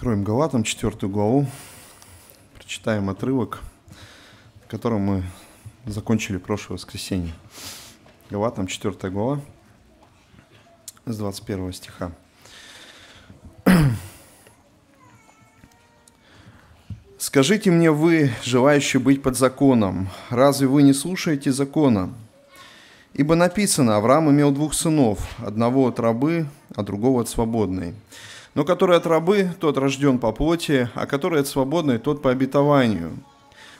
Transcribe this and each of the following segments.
Откроем Галатам, четвертую главу, прочитаем отрывок, которым мы закончили прошлое воскресенье. Галатам, 4 глава, с 21 стиха. «Скажите мне вы, желающие быть под законом, разве вы не слушаете закона? Ибо написано, Авраам имел двух сынов, одного от рабы, а другого от свободной. Но который от рабы, тот рожден по плоти, а который от свободной, тот по обетованию.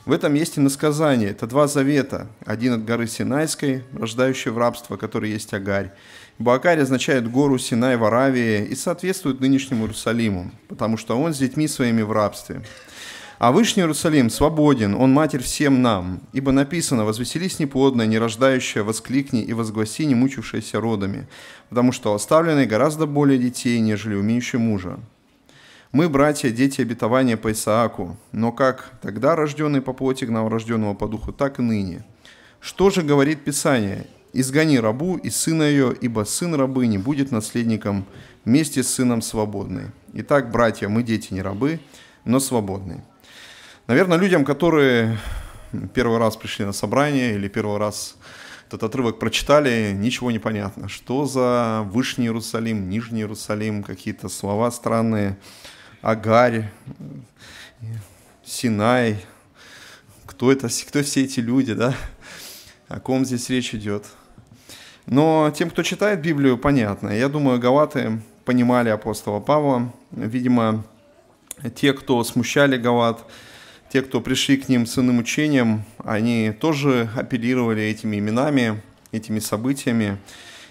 В этом есть и насказание. Это два завета. Один от горы Синайской, рождающий в рабство, который есть Агарь. Ибо Агарь означает гору Синай в Аравии и соответствует нынешнему Иерусалиму, потому что он с детьми своими в рабстве. А Вышний Иерусалим свободен, он матерь всем нам, ибо написано «Возвеселись неплодная, нерождающая, воскликни и возгласи, не мучившаяся родами, потому что оставлены гораздо более детей, нежели умеющие мужа». Мы, братья, дети обетования по Исааку, но как тогда рожденный по плоти гнал рожденного по духу, так и ныне. Что же говорит Писание? «Изгони рабу и сына ее, ибо сын рабы не будет наследником вместе с сыном свободной». Итак, братья, мы дети не рабы, но свободные. Наверное, людям, которые первый раз пришли на собрание или первый раз этот отрывок прочитали, ничего не понятно. Что за Вышний Иерусалим, Нижний Иерусалим, какие-то слова странные, Агарь, Синай, кто это, кто все эти люди, да? О ком здесь речь идет? Но тем, кто читает Библию, понятно. Я думаю, Галаты понимали апостола Павла. Видимо, те, кто смущали Галат, те, кто пришли к ним с иным учением, они тоже апеллировали этими именами, этими событиями.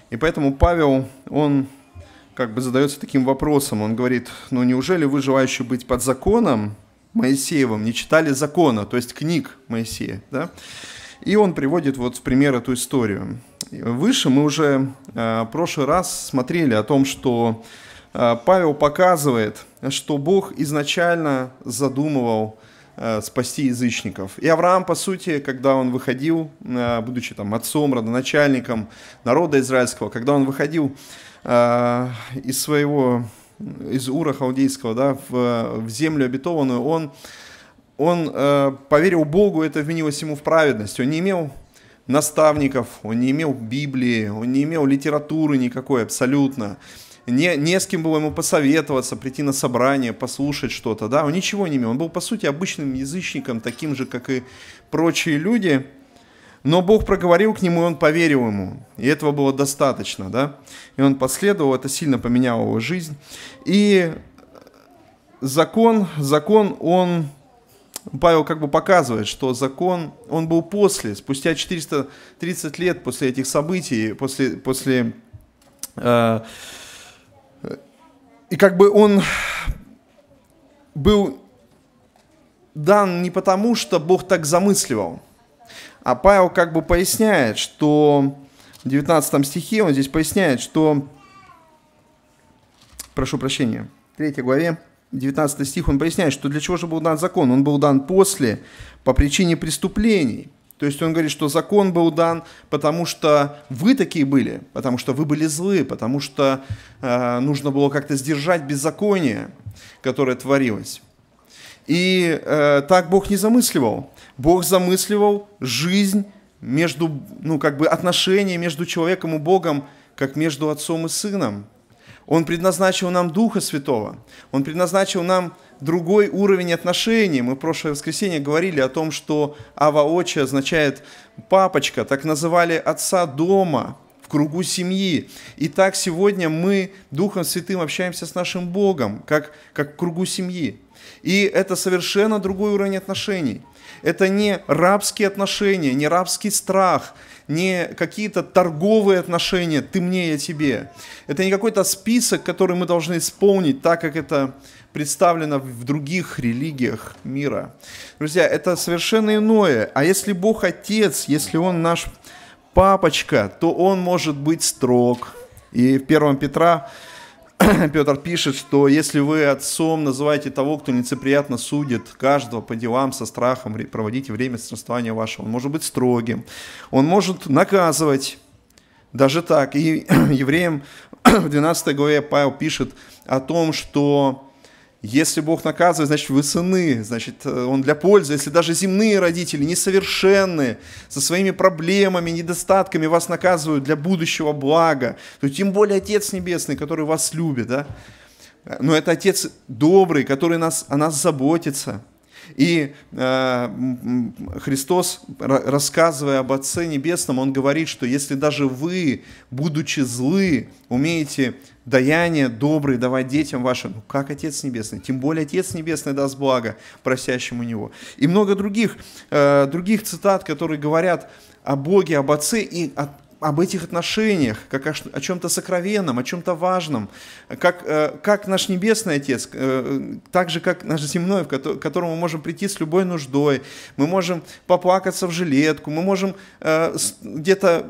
И поэтому Павел, он как бы задается таким вопросом. Он говорит, ну неужели вы, желающие быть под законом Моисеевым, не читали закона, то есть книг Моисея? Да? И он приводит вот в пример эту историю. Выше мы уже э, прошлый раз смотрели о том, что э, Павел показывает, что Бог изначально задумывал Э, спасти язычников. И Авраам, по сути, когда он выходил, э, будучи там отцом, родоначальником народа израильского, когда он выходил э, из своего, из Ура Халдейского, да, в, в землю обетованную, он, он поверил Богу, это вменилось ему в праведность. Он не имел наставников, он не имел Библии, он не имел литературы никакой абсолютно не, не с кем было ему посоветоваться, прийти на собрание, послушать что-то, да, он ничего не имел, он был, по сути, обычным язычником, таким же, как и прочие люди, но Бог проговорил к нему, и он поверил ему. И этого было достаточно, да? И он последовал, это сильно поменяло его жизнь. И закон, закон, он, Павел как бы показывает, что закон, он был после, спустя 430 лет после этих событий, после, после э, и как бы он был дан не потому, что Бог так замысливал, а Павел как бы поясняет, что в 19 стихе он здесь поясняет, что, прошу прощения, 3 главе, 19 стих, он поясняет, что для чего же был дан закон? Он был дан после, по причине преступлений – то есть он говорит, что закон был дан, потому что вы такие были, потому что вы были злы, потому что э, нужно было как-то сдержать беззаконие, которое творилось. И э, так Бог не замысливал. Бог замысливал жизнь между, ну как бы отношения между человеком и Богом, как между отцом и сыном – он предназначил нам Духа Святого. Он предназначил нам другой уровень отношений. Мы в прошлое воскресенье говорили о том, что Аваочи означает «папочка», так называли отца дома, в кругу семьи. И так сегодня мы Духом Святым общаемся с нашим Богом, как, как в кругу семьи. И это совершенно другой уровень отношений. Это не рабские отношения, не рабский страх, не какие-то торговые отношения «ты мне, я тебе». Это не какой-то список, который мы должны исполнить так, как это представлено в других религиях мира. Друзья, это совершенно иное. А если Бог Отец, если Он наш папочка, то Он может быть строг. И в 1 Петра Петр пишет, что если вы отцом называете того, кто нецеприятно судит каждого по делам со страхом, проводите время странствования вашего. Он может быть строгим, он может наказывать, даже так. И евреям в 12 главе Павел пишет о том, что если Бог наказывает, значит, вы сыны, значит, э, Он для пользы. Если даже земные родители несовершенны, со своими проблемами, недостатками вас наказывают для будущего блага, то тем более Отец Небесный, который вас любит, да? Э, но это Отец добрый, который нас, о нас заботится. И э, Христос, рассказывая об Отце Небесном, Он говорит, что если даже вы, будучи злы, умеете даяние доброе давать детям вашим, ну как Отец Небесный, тем более Отец Небесный даст благо просящему Него. И много других, э, других цитат, которые говорят о Боге, об Отце и о, об этих отношениях, как о, о чем-то сокровенном, о чем-то важном, как, э, как наш Небесный Отец, э, так же, как наш земной, к которому мы можем прийти с любой нуждой, мы можем поплакаться в жилетку, мы можем э, где-то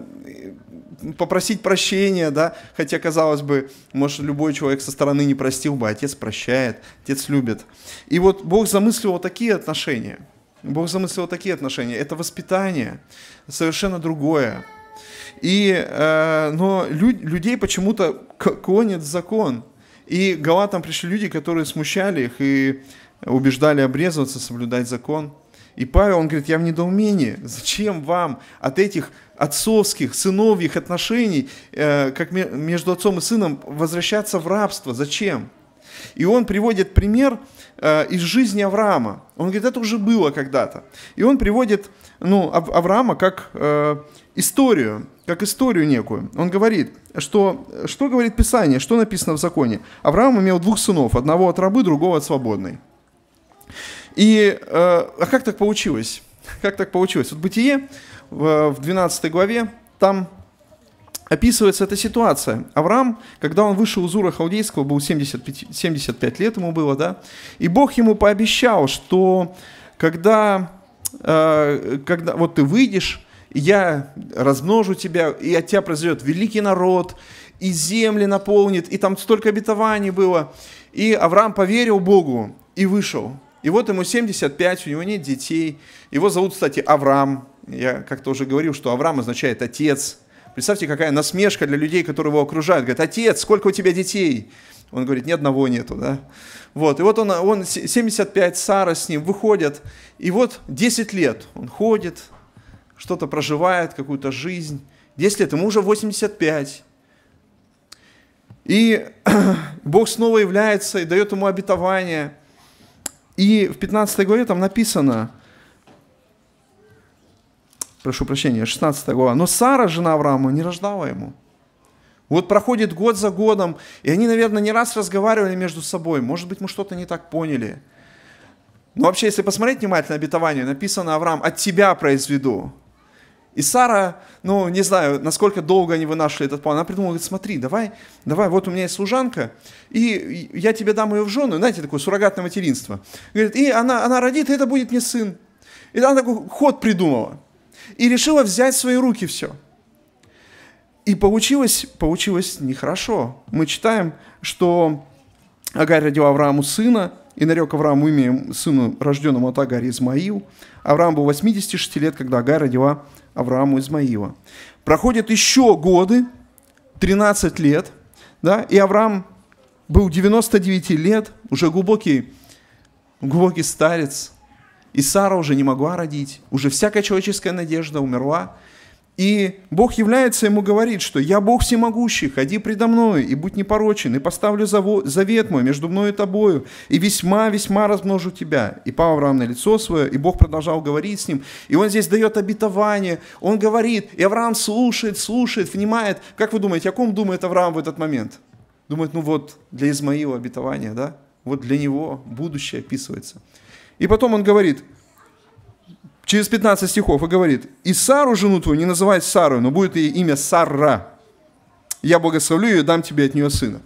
попросить прощения, да, хотя, казалось бы, может, любой человек со стороны не простил бы, а Отец прощает, Отец любит. И вот Бог замыслил вот такие отношения – Бог замыслил такие отношения. Это воспитание совершенно другое. И, э, но лю- людей почему-то клонит закон. И Галатам пришли люди, которые смущали их и убеждали обрезываться, соблюдать закон. И Павел, он говорит, я в недоумении, зачем вам от этих отцовских, сыновьих отношений, э, как между отцом и сыном, возвращаться в рабство, зачем? И он приводит пример э, из жизни Авраама. Он говорит, это уже было когда-то. И он приводит ну, Авраама как э, историю, как историю некую. Он говорит, что, что говорит Писание, что написано в законе. Авраам имел двух сынов, одного от рабы, другого от свободной. И э, а как так получилось? Как так получилось? Вот Бытие в 12 главе, там описывается эта ситуация. Авраам, когда он вышел из Ура Халдейского, был 75, 75 лет ему было, да, и Бог ему пообещал, что когда, э, когда вот ты выйдешь, я размножу тебя, и от тебя произойдет великий народ, и земли наполнит, и там столько обетований было. И Авраам поверил Богу и вышел. И вот ему 75, у него нет детей. Его зовут, кстати, Авраам. Я как-то уже говорил, что Авраам означает «отец». Представьте, какая насмешка для людей, которые его окружают. Говорят, «Отец, сколько у тебя детей?» Он говорит, ни одного нету, да. Вот, и вот он, он 75, Сара с ним выходят, и вот 10 лет он ходит, что-то проживает, какую-то жизнь. 10 лет, ему уже 85. И Бог снова является и дает ему обетование. И в 15 главе там написано, прошу прощения, 16 глава, но Сара, жена Авраама, не рождала ему. Вот проходит год за годом, и они, наверное, не раз разговаривали между собой. Может быть, мы что-то не так поняли. Но вообще, если посмотреть внимательно обетование, написано Авраам, от тебя произведу. И Сара, ну, не знаю, насколько долго они вынашивали этот план, она придумала, говорит, смотри, давай, давай, вот у меня есть служанка, и я тебе дам ее в жену, знаете, такое суррогатное материнство. Говорит, и она, она родит, и это будет мне сын. И она такой ход придумала. И решила взять в свои руки все. И получилось, получилось нехорошо. Мы читаем, что Агарь родила Аврааму сына, и нарек Аврааму имя сыну, рожденному от Агари, Измаил. Авраам был 86 лет, когда Агарь родила Аврааму Измаила. Проходят еще годы, 13 лет, да, и Авраам был 99 лет, уже глубокий, глубокий старец, и Сара уже не могла родить, уже всякая человеческая надежда умерла, и Бог является, ему говорит, что «Я Бог всемогущий, ходи предо мною, и будь непорочен, и поставлю завет мой между мною и тобою, и весьма-весьма размножу тебя». И пал Авраам на лицо свое, и Бог продолжал говорить с ним. И он здесь дает обетование, он говорит, и Авраам слушает, слушает, внимает. Как вы думаете, о ком думает Авраам в этот момент? Думает, ну вот, для Измаила обетование, да? Вот для него будущее описывается. И потом он говорит – через 15 стихов и говорит, «И Сару, жену твою, не называй Сарой, но будет ей имя Сара. Я благословлю ее и дам тебе от нее сына».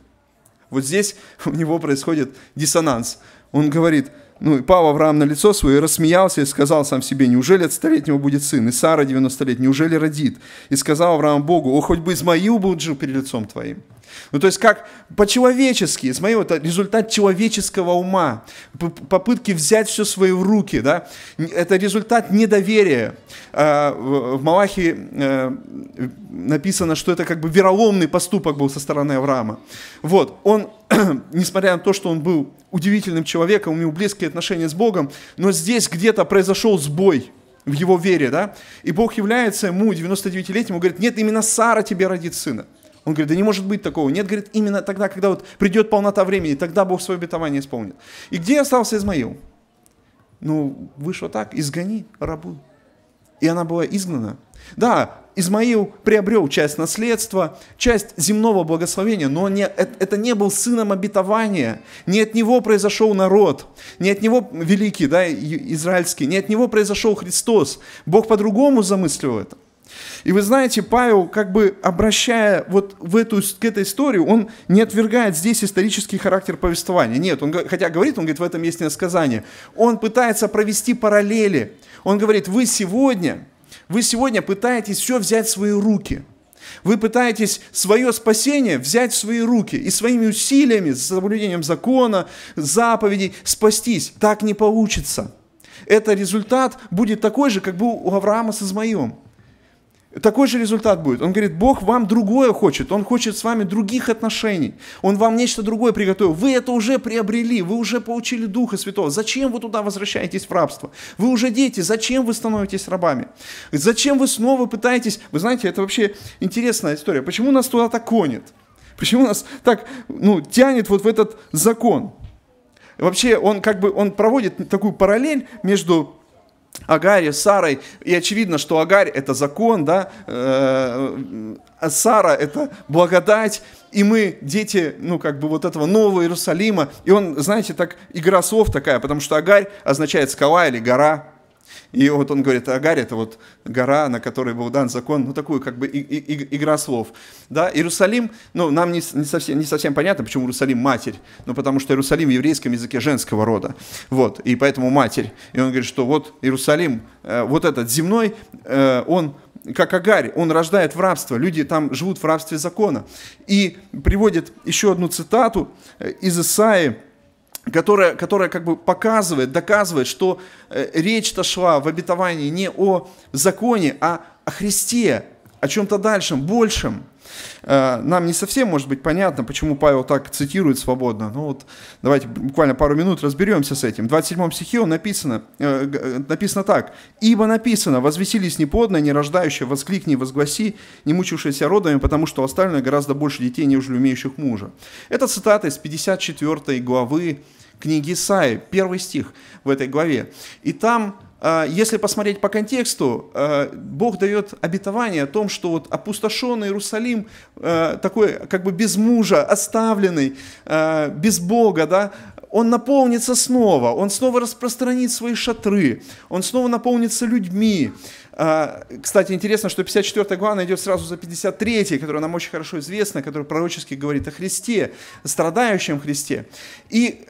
Вот здесь у него происходит диссонанс. Он говорит, ну, и пал Авраам на лицо свое и рассмеялся и сказал сам себе, неужели от столетнего будет сын, и Сара 90 лет, неужели родит? И сказал Авраам Богу, о, хоть бы Измаил был жил перед лицом твоим. Ну, то есть как по-человечески, с моего, это результат человеческого ума, попытки взять все свои в руки, да, это результат недоверия. А, в Малахе э, написано, что это как бы вероломный поступок был со стороны Авраама. Вот, он, несмотря на то, что он был удивительным человеком, у него близкие отношения с Богом, но здесь где-то произошел сбой, в его вере, да? И Бог является ему, 99-летнему, говорит, нет, именно Сара тебе родит сына. Он говорит, да не может быть такого. Нет, говорит, именно тогда, когда вот придет полнота времени, тогда Бог свое обетование исполнит. И где остался Измаил? Ну, вышло так, изгони рабу. И она была изгнана. Да, Измаил приобрел часть наследства, часть земного благословения, но не, э, это не был сыном обетования. Не от него произошел народ, не от него великий, да, израильский, не от него произошел Христос. Бог по-другому замыслил это. И вы знаете, Павел, как бы обращая вот в эту, к этой истории, он не отвергает здесь исторический характер повествования. Нет, он, хотя говорит, он говорит, в этом есть недосказание. Он пытается провести параллели. Он говорит, вы сегодня, вы сегодня пытаетесь все взять в свои руки – вы пытаетесь свое спасение взять в свои руки и своими усилиями, с соблюдением закона, заповедей спастись. Так не получится. Это результат будет такой же, как был у Авраама с Измаилом. Такой же результат будет. Он говорит, Бог вам другое хочет, Он хочет с вами других отношений, Он вам нечто другое приготовил. Вы это уже приобрели, вы уже получили Духа Святого. Зачем вы туда возвращаетесь в рабство? Вы уже дети, зачем вы становитесь рабами? Зачем вы снова пытаетесь... Вы знаете, это вообще интересная история. Почему нас туда так конит? Почему нас так ну, тянет вот в этот закон? Вообще он как бы он проводит такую параллель между Агаре, Сарой. И очевидно, что Агарь – это закон, да? а Сара – это благодать. И мы дети, ну, как бы вот этого Нового Иерусалима. И он, знаете, так игра слов такая, потому что Агарь означает скала или гора, и вот он говорит, Агарь – это вот гора, на которой был дан закон, ну, такую как бы и, игра слов. Да? Иерусалим, ну, нам не, не, совсем, не совсем понятно, почему Иерусалим – матерь, ну, потому что Иерусалим в еврейском языке женского рода, вот, и поэтому матерь. И он говорит, что вот Иерусалим, э, вот этот земной, э, он как Агарь, он рождает в рабство, люди там живут в рабстве закона. И приводит еще одну цитату из Исаии, которая, которая как бы показывает, доказывает, что э, речь-то шла в обетовании не о законе, а о Христе, о чем-то дальшем, большем – Э, нам не совсем может быть понятно, почему Павел так цитирует свободно. Ну вот давайте буквально пару минут разберемся с этим. В 27 стихе он написано, э, э, написано так. «Ибо написано, возвеселись неподное, не рождающее, воскликни, возгласи, не мучившиеся родами, потому что остальное гораздо больше детей, нежели умеющих мужа». Это цитата из 54 главы книги Исаи, первый стих в этой главе. И там а, если посмотреть по контексту, а, Бог дает обетование о том, что вот опустошенный Иерусалим, а, такой как бы без мужа, оставленный, без Бога, да, он наполнится снова, он снова распространит свои шатры, он снова наполнится людьми. Кстати, интересно, что 54 глава найдет сразу за 53, которая нам очень хорошо известна, которая пророчески говорит о Христе, страдающем Христе. И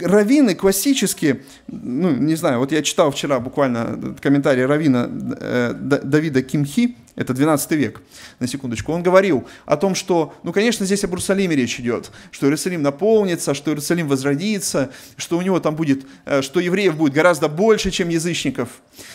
раввины классические, ну, не знаю, вот я читал вчера буквально комментарий равина э, Давида Кимхи, это 12 век, на секундочку, он говорил о том, что, ну, конечно, здесь об Иерусалиме речь идет, что Иерусалим наполнится, что Иерусалим возродится, что у него там будет, э, что евреев будет гораздо больше, чем язычников,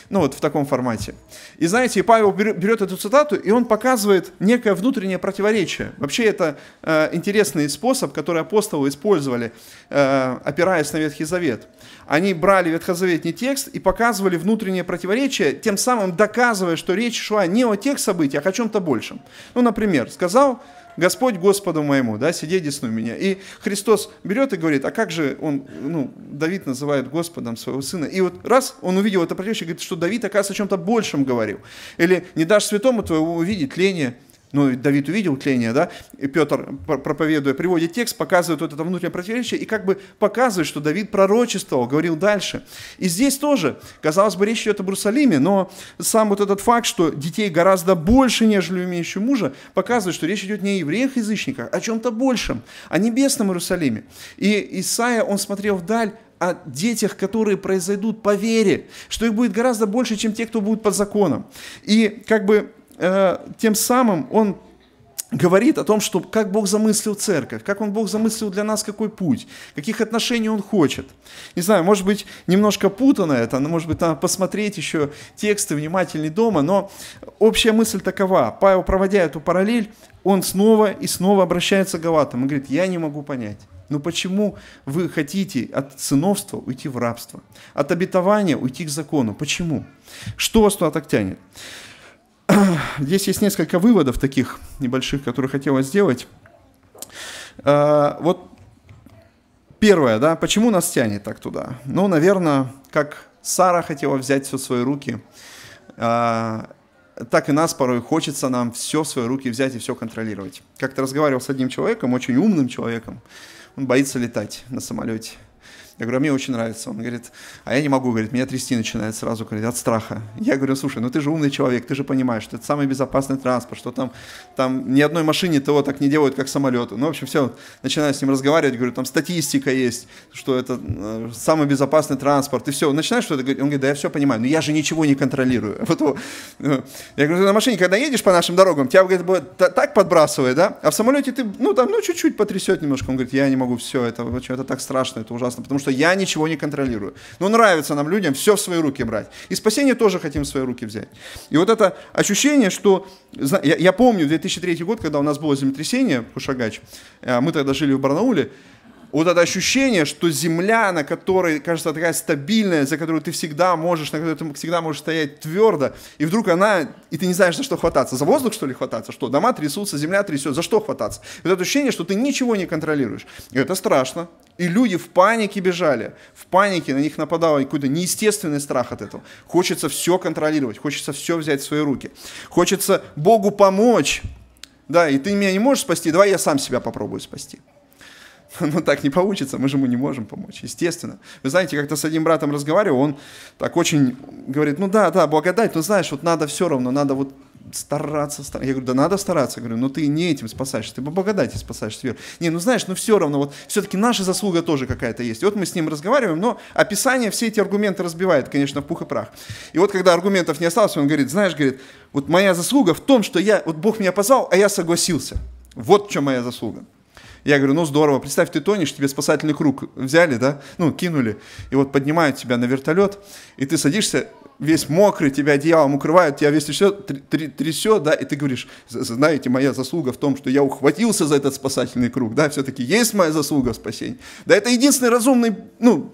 ну, вот в таком формате. И знаете, Павел берет эту цитату, и он показывает некое внутреннее противоречие. Вообще, это э, интересный способ, который апостолы использовали, э, опираясь на Ветхий Завет они брали ветхозаветный текст и показывали внутреннее противоречие, тем самым доказывая, что речь шла не о тех событиях, а о чем-то большем. Ну, например, сказал Господь Господу моему, да, сиди десну меня. И Христос берет и говорит, а как же он, ну, Давид называет Господом своего сына. И вот раз он увидел это противоречие, говорит, что Давид, оказывается, о чем-то большем говорил. Или не дашь святому твоему увидеть ление, ну, Давид увидел тление, да, и Петр, проповедуя, приводит текст, показывает вот это внутреннее противоречие и как бы показывает, что Давид пророчествовал, говорил дальше. И здесь тоже, казалось бы, речь идет об Иерусалиме, но сам вот этот факт, что детей гораздо больше, нежели умеющих мужа, показывает, что речь идет не о евреях-язычниках, а о чем-то большем, о небесном Иерусалиме. И Исаия, он смотрел вдаль, о детях, которые произойдут по вере, что их будет гораздо больше, чем те, кто будет под законом. И как бы Э, тем самым он говорит о том, что как Бог замыслил церковь, как он Бог замыслил для нас какой путь, каких отношений он хочет. Не знаю, может быть, немножко путано это, может быть, надо посмотреть еще тексты внимательнее дома, но общая мысль такова. Павел, проводя эту параллель, он снова и снова обращается к Галатам и говорит, я не могу понять. но ну почему вы хотите от сыновства уйти в рабство? От обетования уйти к закону? Почему? Что вас туда так тянет? Здесь есть несколько выводов таких небольших, которые хотелось сделать. А, вот первое, да, почему нас тянет так туда? Ну, наверное, как Сара хотела взять все в свои руки, а, так и нас порой хочется нам все в свои руки взять и все контролировать. Как-то разговаривал с одним человеком, очень умным человеком, он боится летать на самолете. Я говорю, а мне очень нравится. Он говорит, а я не могу, говорит, меня трясти начинает сразу, говорит, от страха. Я говорю, слушай, ну ты же умный человек, ты же понимаешь, что это самый безопасный транспорт, что там, там ни одной машине того так не делают, как самолеты. Ну, в общем, все, начинаю с ним разговаривать, говорю, там статистика есть, что это э, самый безопасный транспорт, и все. Начинаешь что-то говорить, он говорит, да я все понимаю, но я же ничего не контролирую. Вот, ну, я говорю, ты на машине, когда едешь по нашим дорогам, тебя, говорит, так подбрасывает, да? А в самолете ты, ну, там, ну, чуть-чуть потрясет немножко. Он говорит, я не могу, все, это, это так страшно, это ужасно, потому что что я ничего не контролирую. Но нравится нам людям все в свои руки брать. И спасение тоже хотим в свои руки взять. И вот это ощущение, что... Я, помню 2003 год, когда у нас было землетрясение, в Кушагач, э, мы тогда жили в Барнауле, вот это ощущение, что земля, на которой, кажется, такая стабильная, за которую ты всегда можешь, на которой ты всегда можешь стоять твердо, и вдруг она, и ты не знаешь, за что хвататься. За воздух, что ли, хвататься? Что, дома трясутся, земля трясет, за что хвататься? И вот это ощущение, что ты ничего не контролируешь. И это страшно. И люди в панике бежали. В панике на них нападал какой-то неестественный страх от этого. Хочется все контролировать, хочется все взять в свои руки. Хочется Богу помочь. Да, и ты меня не можешь спасти, давай я сам себя попробую спасти. Но ну, так не получится, мы же ему не можем помочь, естественно. Вы знаете, как-то с одним братом разговаривал, он так очень говорит, ну да, да, благодать, но знаешь, вот надо все равно, надо вот стараться, стараться. Я говорю, да надо стараться. Я говорю, но «Ну ты не этим спасаешься, ты по благодати спасаешься вверх. Не, ну знаешь, ну все равно, вот все-таки наша заслуга тоже какая-то есть. И вот мы с ним разговариваем, но описание все эти аргументы разбивает, конечно, в пух и прах. И вот когда аргументов не осталось, он говорит, знаешь, говорит, вот моя заслуга в том, что я, вот Бог меня позвал, а я согласился. Вот в чем моя заслуга. Я говорю, ну здорово, представь, ты тонешь, тебе спасательный круг взяли, да, ну, кинули, и вот поднимают тебя на вертолет, и ты садишься, весь мокрый, тебя одеялом укрывают, тебя весь трясет, трясет, да, и ты говоришь, знаете, моя заслуга в том, что я ухватился за этот спасательный круг, да, все-таки есть моя заслуга в спасении. Да это единственный разумный, ну,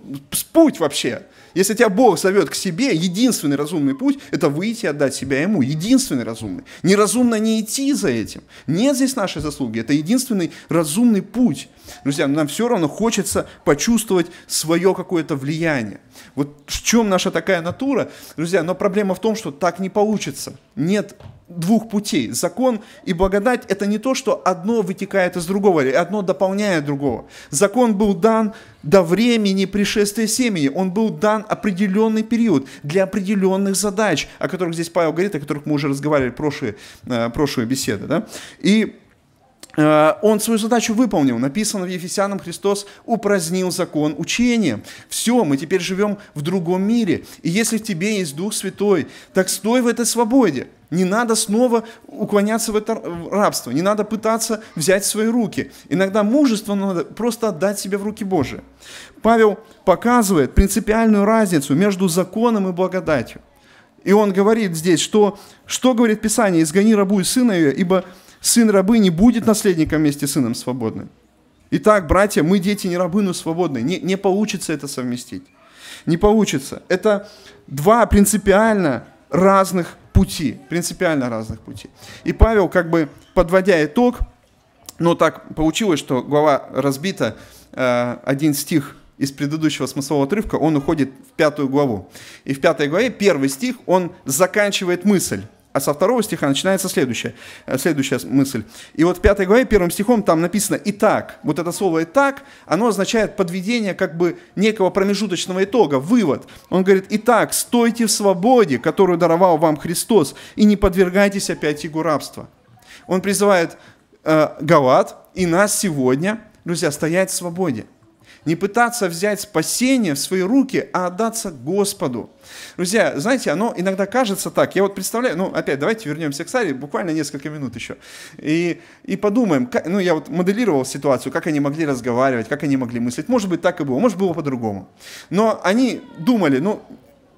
путь вообще. Если тебя Бог зовет к себе, единственный разумный путь – это выйти и отдать себя Ему. Единственный разумный. Неразумно не идти за этим. Нет здесь нашей заслуги. Это единственный разумный путь. Друзья, нам все равно хочется почувствовать свое какое-то влияние. Вот в чем наша такая натура, друзья, но проблема в том, что так не получится. Нет двух путей. Закон и благодать – это не то, что одно вытекает из другого, или одно дополняет другого. Закон был дан до времени пришествия семени. Он был дан определенный период для определенных задач, о которых здесь Павел говорит, о которых мы уже разговаривали в прошлые, э, прошлые беседы. Да? И Э, он свою задачу выполнил. Написано в Ефесянам, Христос упразднил закон учения. Все, мы теперь живем в другом мире. И если в тебе есть Дух Святой, так стой в этой свободе. Не надо снова уклоняться в это рабство. Не надо пытаться взять свои руки. Иногда мужество надо просто отдать себе в руки Божие. Павел показывает принципиальную разницу между законом и благодатью. И он говорит здесь, что, что говорит Писание, «Изгони рабу и сына ее, ибо Сын рабы не будет наследником вместе с сыном свободным. Итак, братья, мы дети не рабы, но свободны. Не, не получится это совместить. Не получится. Это два принципиально разных пути. Принципиально разных пути. И Павел, как бы подводя итог, но так получилось, что глава разбита, э, один стих из предыдущего смыслового отрывка, он уходит в пятую главу. И в пятой главе первый стих, он заканчивает мысль. А со второго стиха начинается следующая, э, следующая мысль. И вот в пятой главе первым стихом там написано «итак». Вот это слово «итак», оно означает подведение как бы некого промежуточного итога, вывод. Он говорит «Итак, стойте в свободе, которую даровал вам Христос, и не подвергайтесь опять его рабства». Он призывает э, Галат и нас сегодня, друзья, стоять в свободе – не пытаться взять спасение в свои руки, а отдаться Господу. Друзья, знаете, оно иногда кажется так. Я вот представляю, ну опять, давайте вернемся к Саре, буквально несколько минут еще. И, и подумаем, как, ну я вот моделировал ситуацию, как они могли разговаривать, как они могли мыслить. Может быть, так и было, может, было по-другому. Но они думали, ну,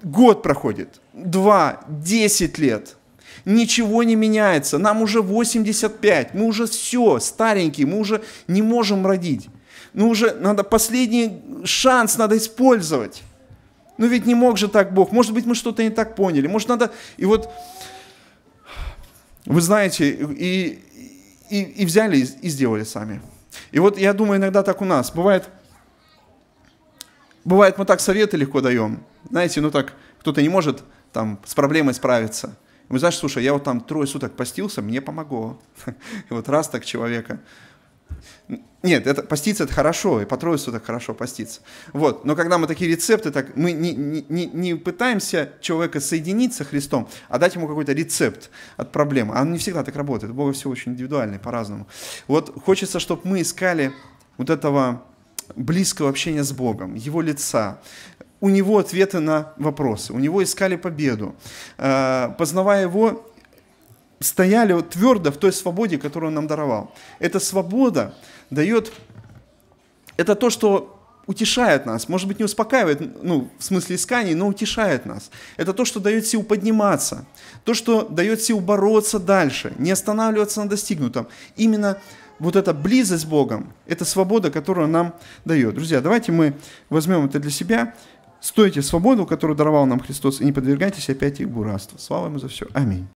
год проходит, два, десять лет – ничего не меняется, нам уже 85, мы уже все, старенькие, мы уже не можем родить ну уже надо последний шанс надо использовать. Ну ведь не мог же так Бог. Может быть, мы что-то не так поняли. Может, надо... И вот, вы знаете, и, и, и взяли и сделали сами. И вот я думаю, иногда так у нас. Бывает, бывает мы так советы легко даем. Знаете, ну так, кто-то не может там с проблемой справиться. Вы знаете, слушай, я вот там трое суток постился, мне помогло. И вот раз так человека. Нет, это, поститься это хорошо, и по трое суток хорошо поститься. Вот. Но когда мы такие рецепты, так, мы не, не, не пытаемся человека соединиться со Христом, а дать ему какой-то рецепт от проблемы. А не всегда так работает. У Бога все очень индивидуально по-разному. Вот хочется, чтобы мы искали вот этого близкого общения с Богом, Его лица, у него ответы на вопросы, у него искали победу. Э, познавая его, стояли вот твердо в той свободе, которую он нам даровал. Эта свобода дает... Это то, что утешает нас, может быть, не успокаивает, ну, в смысле исканий, но утешает нас. Это то, что дает сил подниматься, то, что дает сил бороться дальше, не останавливаться на достигнутом. Именно вот эта близость с Богом, эта свобода, которую нам дает. Друзья, давайте мы возьмем это для себя. Стойте свободу, которую даровал нам Христос, и не подвергайтесь опять их буравству. Слава Ему за все. Аминь.